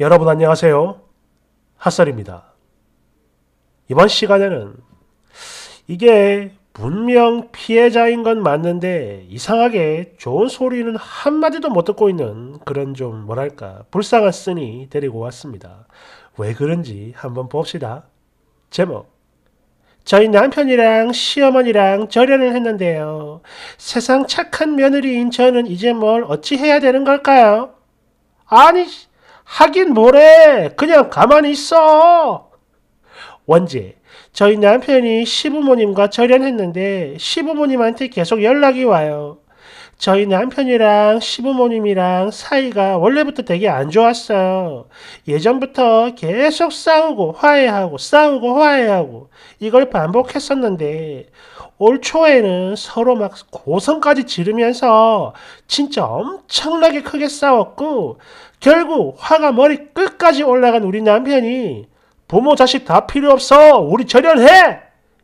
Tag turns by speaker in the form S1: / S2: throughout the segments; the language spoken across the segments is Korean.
S1: 여러분 안녕하세요. 핫설입니다. 이번 시간에는 이게 분명 피해자인 건 맞는데 이상하게 좋은 소리는 한마디도 못 듣고 있는 그런 좀 뭐랄까 불쌍한 쓰니 데리고 왔습니다. 왜 그런지 한번 봅시다. 제목 저희 남편이랑 시어머니랑 절연을 했는데요. 세상 착한 며느리인 저는 이제 뭘 어찌 해야 되는 걸까요? 아니 하긴 뭐래. 그냥 가만히 있어. 원제. 저희 남편이 시부모님과 절연했는데 시부모님한테 계속 연락이 와요. 저희 남편이랑 시부모님이랑 사이가 원래부터 되게 안 좋았어요. 예전부터 계속 싸우고 화해하고 싸우고 화해하고 이걸 반복했었는데 올 초에는 서로 막 고성까지 지르면서 진짜 엄청나게 크게 싸웠고 결국 화가 머리 끝까지 올라간 우리 남편이 부모 자식 다 필요 없어 우리 절연해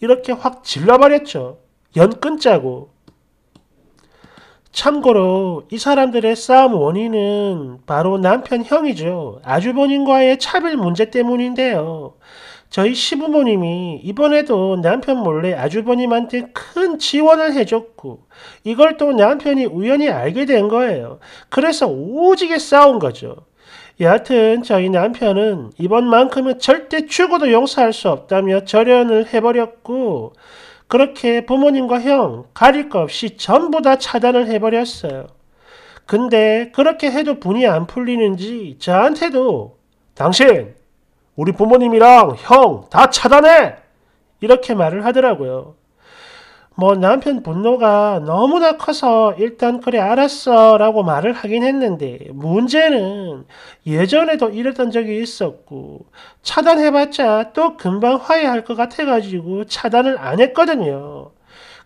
S1: 이렇게 확 질러버렸죠. 연끊자고 참고로 이 사람들의 싸움 원인은 바로 남편 형이죠. 아주버님과의 차별 문제 때문인데요. 저희 시부모님이 이번에도 남편 몰래 아주버님한테 큰 지원을 해줬고 이걸 또 남편이 우연히 알게 된 거예요. 그래서 오지게 싸운 거죠. 여하튼 저희 남편은 이번만큼은 절대 죽어도 용서할 수 없다며 절연을 해버렸고 그렇게 부모님과 형 가릴 것 없이 전부 다 차단을 해버렸어요. 근데 그렇게 해도 분이 안 풀리는지 저한테도 당신 우리 부모님이랑 형 다 차단해 이렇게 말을 하더라고요. 뭐 남편 분노가 너무나 커서 일단 그래 알았어 라고 말을 하긴 했는데 문제는 예전에도 이랬던 적이 있었고 차단해봤자 또 금방 화해할 것 같아가지고 차단을 안 했거든요.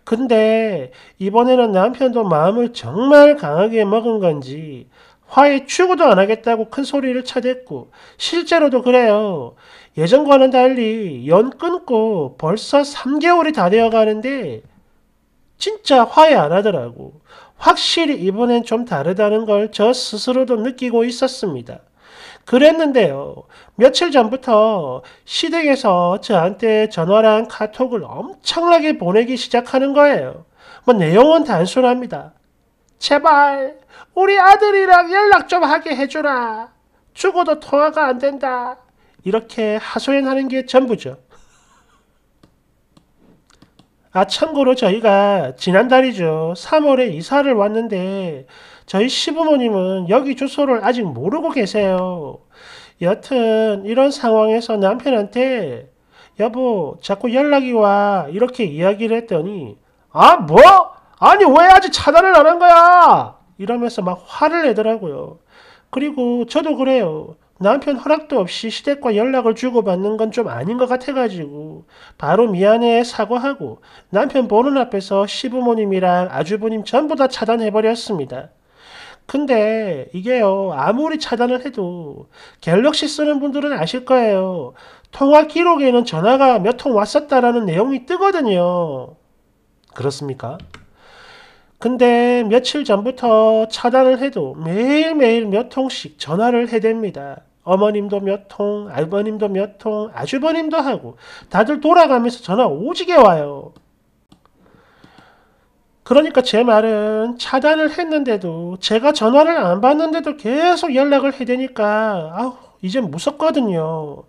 S1: 근데 이번에는 남편도 마음을 정말 강하게 먹은 건지 화해 추구도 안 하겠다고 큰 소리를 쳐댔고 실제로도 그래요. 예전과는 달리 연 끊고 벌써 3개월이 다 되어 가는데 진짜 화해 안 하더라고. 확실히 이번엔 좀 다르다는 걸 저 스스로도 느끼고 있었습니다. 그랬는데요. 며칠 전부터 시댁에서 저한테 전화랑 카톡을 엄청나게 보내기 시작하는 거예요. 뭐 내용은 단순합니다. 제발 우리 아들이랑 연락 좀 하게 해주라. 죽어도 통화가 안 된다. 이렇게 하소연하는 게 전부죠. 아 참고로 저희가 지난달이죠. 3월에 이사를 왔는데 저희 시부모님은 여기 주소를 아직 모르고 계세요. 여튼 이런 상황에서 남편한테 여보 자꾸 연락이 와 이렇게 이야기를 했더니 아 뭐? 아니 왜 아직 차단을 안 한 거야? 이러면서 막 화를 내더라고요. 그리고 저도 그래요. 남편 허락도 없이 시댁과 연락을 주고받는 건 좀 아닌 것 같아가지고 바로 미안해 사과하고 남편 보는 앞에서 시부모님이랑 아주부님 전부 다 차단해버렸습니다. 근데 이게요 아무리 차단을 해도 갤럭시 쓰는 분들은 아실 거예요. 통화 기록에는 전화가 몇 통 왔었다라는 내용이 뜨거든요. 그렇습니까? 근데 며칠 전부터 차단을 해도 매일매일 몇 통씩 전화를 해댑니다. 어머님도 몇 통, 아버님도 몇 통, 아주버님도 하고 다들 돌아가면서 전화 오지게 와요. 그러니까 제 말은 차단을 했는데도 제가 전화를 안 받는데도 계속 연락을 해대니까 아우 이제 무섭거든요.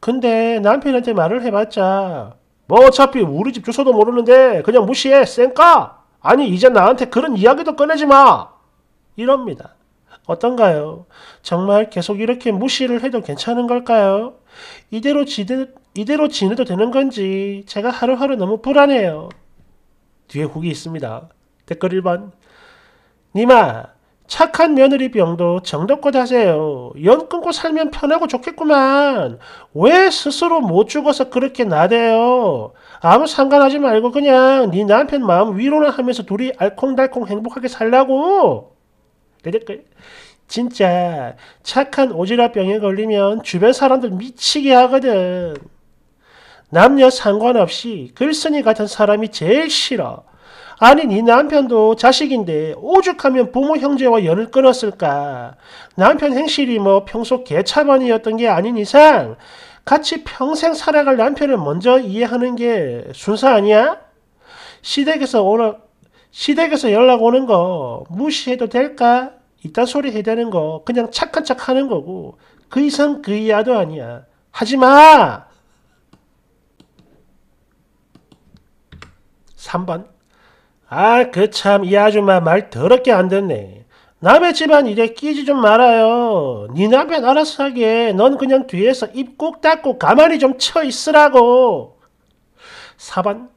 S1: 근데 남편한테 말을 해봤자 뭐 어차피 우리 집 주소도 모르는데 그냥 무시해 쌩까? 아니 이제 나한테 그런 이야기도 꺼내지 마! 이럽니다. 어떤가요? 정말 계속 이렇게 무시를 해도 괜찮은 걸까요? 이대로 지대, 이대로 지내도 되는 건지 제가 하루하루 너무 불안해요. 뒤에 후기 있습니다. 댓글 1번. 니마, 착한 며느리 병도 정도껏 하세요. 연 끊고 살면 편하고 좋겠구만. 왜 스스로 못 죽어서 그렇게 나대요? 아무 상관하지 말고 그냥 네 남편 마음 위로나 하면서 둘이 알콩달콩 행복하게 살라고. 그래? 진짜 착한 오지랖병에 걸리면 주변 사람들 미치게 하거든. 남녀 상관없이 글쓴이 같은 사람이 제일 싫어. 아니 네 남편도 자식인데 오죽하면 부모 형제와 연을 끊었을까. 남편 행실이 뭐 평소 개차반이었던 게 아닌 이상 같이 평생 살아갈 남편을 먼저 이해하는 게 순사 아니야? 시댁에서 오락 시댁에서 연락 오는 거 무시해도 될까? 이딴 소리 해대는 거 그냥 착한 척 하는 거고 그 이상 그 이하도 아니야. 하지마! 3번 아그 참 이 아줌마 말 더럽게 안 듣네. 남의 집안 일에 끼지 좀 말아요. 네 남편 알아서 하게. 넌 그냥 뒤에서 입 꼭 닫고 가만히 좀 처 있으라고. 4번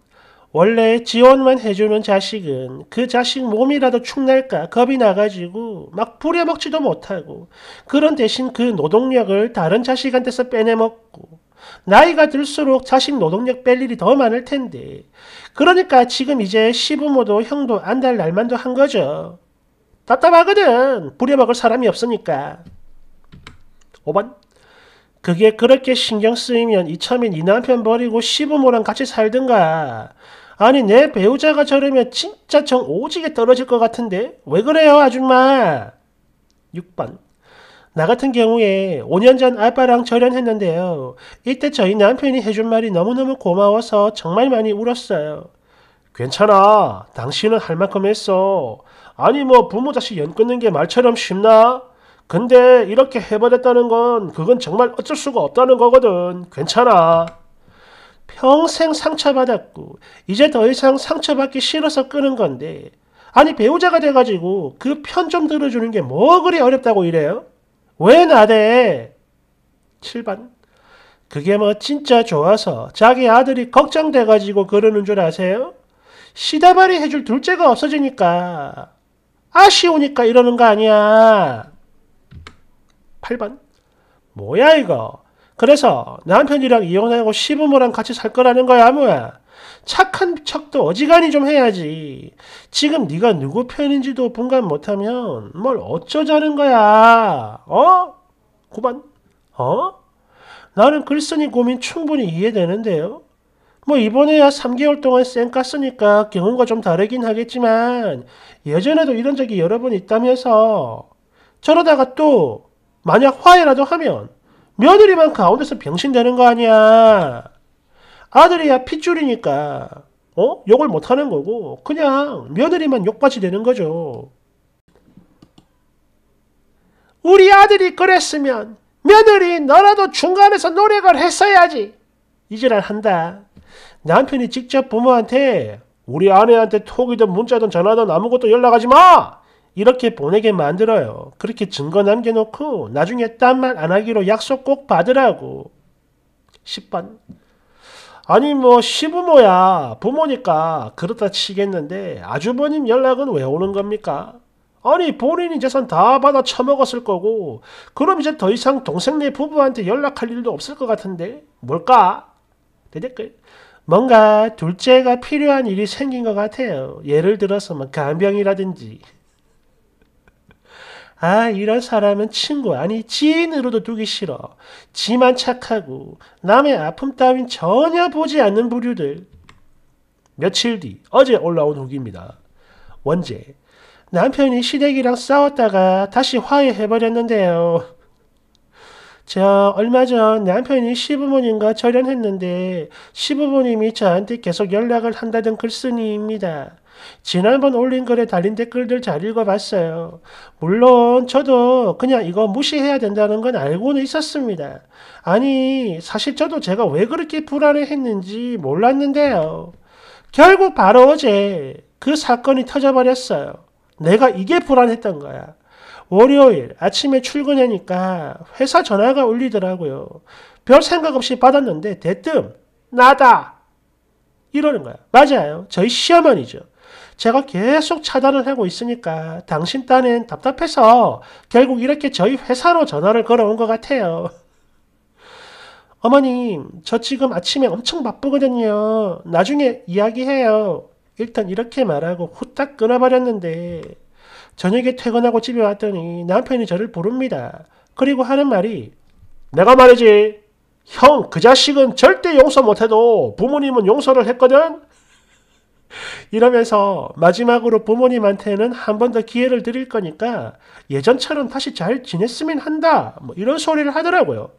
S1: 원래 지원만 해주는 자식은 그 자식 몸이라도 축날까 겁이 나가지고 막 부려먹지도 못하고 그런 대신 그 노동력을 다른 자식한테서 빼내먹고 나이가 들수록 자식 노동력 뺄 일이 더 많을 텐데 그러니까 지금 이제 시부모도 형도 안달 날만도 한 거죠. 답답하거든. 부려먹을 사람이 없으니까. 5번 그게 그렇게 신경 쓰이면 이참에 이 남편 버리고 시부모랑 같이 살든가 아니 내 배우자가 저러면 진짜 정 오지게 떨어질 것 같은데 왜 그래요 아줌마 6번 나 같은 경우에 5년 전 아빠랑 절연했는데요. 이때 저희 남편이 해준 말이 너무너무 고마워서 정말 많이 울었어요. 괜찮아. 당신은 할 만큼 했어. 아니 뭐 부모 자식 연 끊는 게 말처럼 쉽나? 근데 이렇게 해버렸다는 건 그건 정말 어쩔 수가 없다는 거거든. 괜찮아. 평생 상처받았고 이제 더 이상 상처받기 싫어서 끄는 건데 아니 배우자가 돼가지고 그 편 좀 들어주는 게 뭐 그리 어렵다고 이래요? 왜 나대? 7반 그게 뭐 진짜 좋아서 자기 아들이 걱정돼가지고 그러는 줄 아세요? 시다발이 해줄 둘째가 없어지니까 아쉬우니까 이러는 거 아니야. 8번 뭐야 이거 그래서 남편이랑 이혼하고 시부모랑 같이 살 거라는 거야 뭐야. 착한 척도 어지간히 좀 해야지. 지금 네가 누구 편인지도 분간 못하면 뭘 어쩌자는 거야. 어? 9번. 어? 나는 글쓴이 고민 충분히 이해되는데요. 뭐 이번에야 3개월 동안 쌩깠으니까 경험과 좀 다르긴 하겠지만 예전에도 이런 적이 여러 번 있다면서 저러다가 또 만약 화해라도 하면 며느리만 가운데서 병신되는 거 아니야. 아들이야 핏줄이니까 어? 욕을 못하는 거고 그냥 며느리만 욕받이 되는 거죠. 우리 아들이 그랬으면 며느리 너라도 중간에서 노력을 했어야지. 이질을 한다. 남편이 직접 부모한테 우리 아내한테 톡이든 문자든 전화든 아무것도 연락하지 마! 이렇게 보내게 만들어요. 그렇게 증거 남겨놓고 나중에 딴 말 안 하기로 약속 꼭 받으라고. 10번. 아니 뭐 시부모야 부모니까 그렇다 치겠는데 아주버님 연락은 왜 오는 겁니까? 아니 본인이 재산 다 받아 처먹었을 거고 그럼 이제 더 이상 동생네 부부한테 연락할 일도 없을 것 같은데 뭘까? 대댓글 뭔가 둘째가 필요한 일이 생긴 것 같아요. 예를 들어서 뭐 간병이라든지 아, 이런 사람은 친구, 아니, 지인으로도 두기 싫어. 지만 착하고, 남의 아픔 따윈 전혀 보지 않는 부류들. 며칠 뒤, 어제 올라온 후기입니다. 원제. 남편이 시댁이랑 싸웠다가 다시 화해해버렸는데요. 저 얼마 전 남편이 시부모님과 절연했는데 시부모님이 저한테 계속 연락을 한다던 글쓴이입니다. 지난번 올린 글에 달린 댓글들 잘 읽어봤어요. 물론 저도 그냥 이거 무시해야 된다는 건 알고는 있었습니다. 아니, 사실 저도 제가 왜 그렇게 불안해했는지 몰랐는데요. 결국 바로 어제 그 사건이 터져버렸어요. 내가 이게 불안했던 거야. 월요일 아침에 출근하니까 회사 전화가 울리더라고요. 별 생각 없이 받았는데 대뜸 나다 이러는 거야. 맞아요. 저희 시어머니죠. 제가 계속 차단을 하고 있으니까 당신 딴엔 답답해서 결국 이렇게 저희 회사로 전화를 걸어온 것 같아요. 어머님, 저 지금 아침에 엄청 바쁘거든요. 나중에 이야기해요. 일단 이렇게 말하고 후딱 끊어버렸는데 저녁에 퇴근하고 집에 왔더니 남편이 저를 부릅니다. 그리고 하는 말이 내가 말이지 형 그 자식은 절대 용서 못해도 부모님은 용서를 했거든 이러면서 마지막으로 부모님한테는 한 번 더 기회를 드릴 거니까 예전처럼 다시 잘 지냈으면 한다. 뭐 이런 소리를 하더라고요.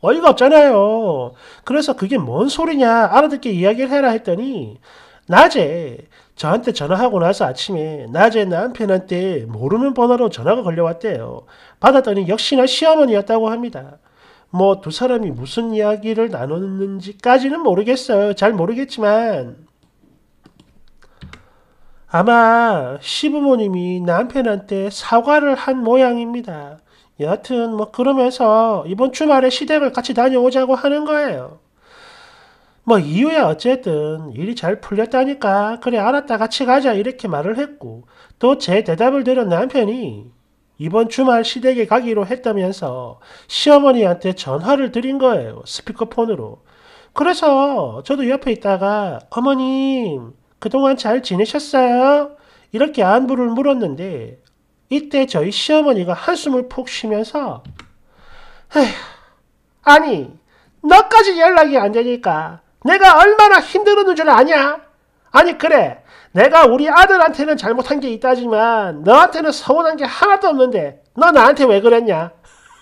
S1: 어이가 없잖아요. 그래서 그게 뭔 소리냐 알아듣게 이야기를 해라 했더니 낮에 저한테 전화하고 나서 아침에 낮에 남편한테 모르는 번호로 전화가 걸려왔대요. 받았더니 역시나 시어머니였다고 합니다. 뭐 두 사람이 무슨 이야기를 나눴는지까지는 모르겠어요. 잘 모르겠지만 아마 시부모님이 남편한테 사과를 한 모양입니다. 여하튼 뭐 그러면서 이번 주말에 시댁을 같이 다녀오자고 하는 거예요. 뭐 이유야 어쨌든 일이 잘 풀렸다니까 그래 알았다 같이 가자 이렇게 말을 했고 또 제 대답을 들은 남편이 이번 주말 시댁에 가기로 했다면서 시어머니한테 전화를 드린 거예요 스피커폰으로 그래서 저도 옆에 있다가 어머님 그동안 잘 지내셨어요? 이렇게 안부를 물었는데 이때 저희 시어머니가 한숨을 푹 쉬면서 에휴, 아니 너까지 연락이 안 되니까 내가 얼마나 힘들었는 줄 아냐? 아니 그래 내가 우리 아들한테는 잘못한 게 있다지만 너한테는 서운한 게 하나도 없는데 너 나한테 왜 그랬냐?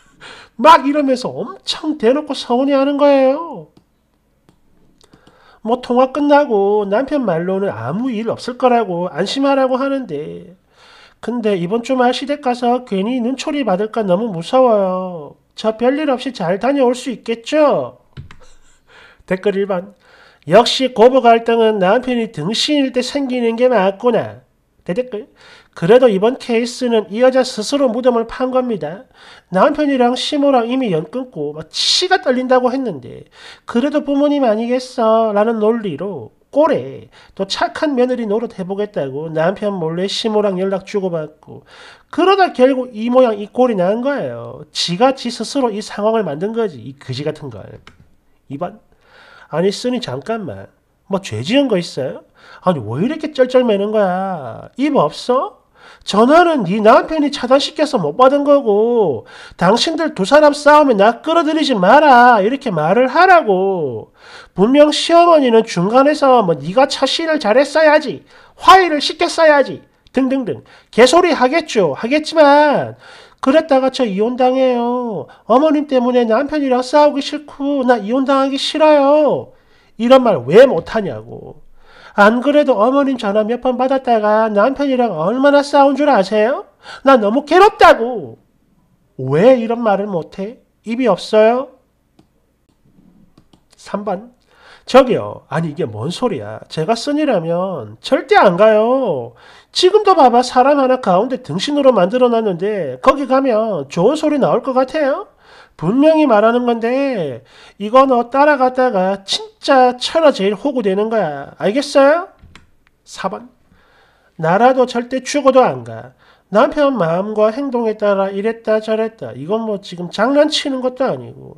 S1: 막 이러면서 엄청 대놓고 서운해하는 거예요. 뭐 통화 끝나고 남편 말로는 아무 일 없을 거라고 안심하라고 하는데 근데 이번 주말 시댁 가서 괜히 눈초리 받을까 너무 무서워요. 저 별일 없이 잘 다녀올 수 있겠죠? 댓글 1번 역시 고부 갈등은 남편이 등신일 때 생기는 게 맞구나. 대댓글 그래도 이번 케이스는 이 여자 스스로 무덤을 판 겁니다. 남편이랑 시모랑 이미 연 끊고 막 뭐 치가 떨린다고 했는데 그래도 부모님 아니겠어 라는 논리로 꼴에 또 착한 며느리 노릇 해보겠다고 남편 몰래 시모랑 연락 주고받고 그러다 결국 이 모양 이 꼴이 난 거예요. 지가 지 스스로 이 상황을 만든 거지 이 그지 같은 걸. 2번 아니 쓰니 잠깐만 뭐 죄 지은 거 있어요? 아니 왜 이렇게 쩔쩔매는 거야? 입 없어? 전화는 네 남편이 차단시켜서 못 받은 거고 당신들 두 사람 싸움에 나 끌어들이지 마라 이렇게 말을 하라고 분명 시어머니는 중간에서 뭐 네가 차신을 잘했어야지 화해를 시켰어야지 등등등 개소리 하겠죠 하겠지만 그랬다가 저 이혼당해요 어머님 때문에 남편이랑 싸우기 싫고 나 이혼당하기 싫어요 이런 말 왜 못하냐고 안 그래도 어머님 전화 몇 번 받았다가 남편이랑 얼마나 싸운 줄 아세요? 나 너무 괴롭다고. 왜 이런 말을 못해? 입이 없어요? 3번. 저기요. 아니 이게 뭔 소리야. 제가 쓴이라면 절대 안 가요. 지금도 봐봐 사람 하나 가운데 등신으로 만들어놨는데 거기 가면 좋은 소리 나올 것 같아요? 분명히 말하는 건데 이거 너 따라가다가 진짜 천하 제일 호구되는 거야. 알겠어요? 4번 나라도 절대 죽어도 안 가. 남편 마음과 행동에 따라 이랬다 저랬다. 이건 뭐 지금 장난치는 것도 아니고.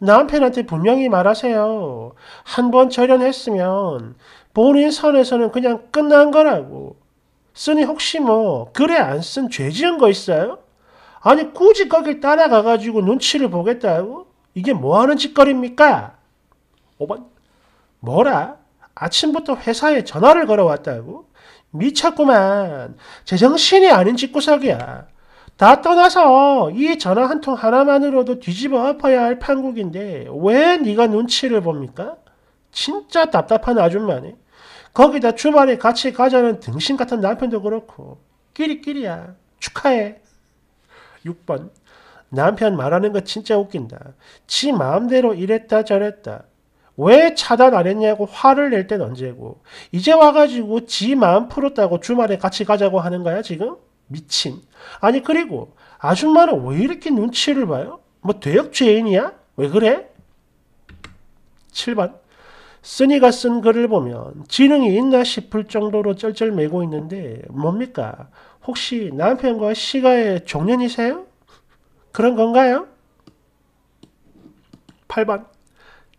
S1: 남편한테 분명히 말하세요. 한 번 절연했으면 본인 선에서는 그냥 끝난 거라고. 쓰니 혹시 뭐, 그래 안 쓴 죄 지은 거 있어요? 아니 굳이 거길 따라가가지고 눈치를 보겠다고? 어? 이게 뭐하는 짓거리입니까? 5번 뭐라? 아침부터 회사에 전화를 걸어왔다고? 미쳤구만. 제정신이 아닌 짓구석이야. 다 떠나서 이 전화 한 통 하나만으로도 뒤집어 엎어야 할 판국인데 왜 네가 눈치를 봅니까? 진짜 답답한 아줌마네. 거기다 주말에 같이 가자는 등신 같은 남편도 그렇고 끼리끼리야. 축하해. 6번 남편 말하는 거 진짜 웃긴다. 지 마음대로 이랬다 저랬다. 왜 차단 안 했냐고 화를 낼 땐 언제고 이제 와가지고 지 마음 풀었다고 주말에 같이 가자고 하는 거야 지금? 미친. 아니 그리고 아줌마는 왜 이렇게 눈치를 봐요? 뭐 대역죄인이야? 왜 그래? 7번 쓰니가 쓴 글을 보면 지능이 있나 싶을 정도로 쩔쩔매고 있는데 뭡니까? 혹시 남편과 시가의 종년이세요? 그런 건가요? 8번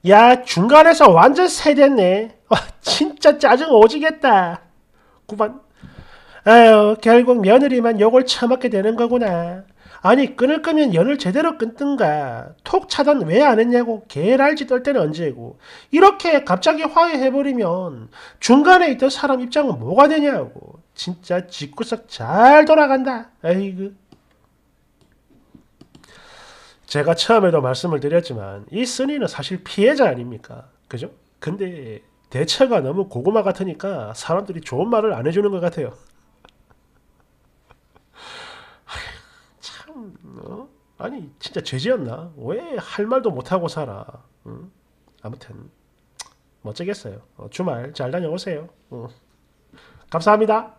S1: 야 중간에서 완전 세댔네 와 진짜 짜증 오지겠다 9번 아유 결국 며느리만 욕을 처먹게 되는 거구나 아니 끊을 거면 연을 제대로 끊든가 톡 차단 왜 안 했냐고 개랄지 떨 때는 언제고 이렇게 갑자기 화해해버리면 중간에 있던 사람 입장은 뭐가 되냐고 진짜 집구석 잘 돌아간다. 아이고. 제가 처음에도 말씀을 드렸지만 이 쓰니는 사실 피해자 아닙니까? 그죠? 근데 대처가 너무 고구마 같으니까 사람들이 좋은 말을 안 해주는 것 같아요. 참, 어? 아니 진짜 죄지었나? 왜 할 말도 못하고 살아? 응? 아무튼 멋지겠어요. 어, 주말 잘 다녀오세요. 어. 감사합니다.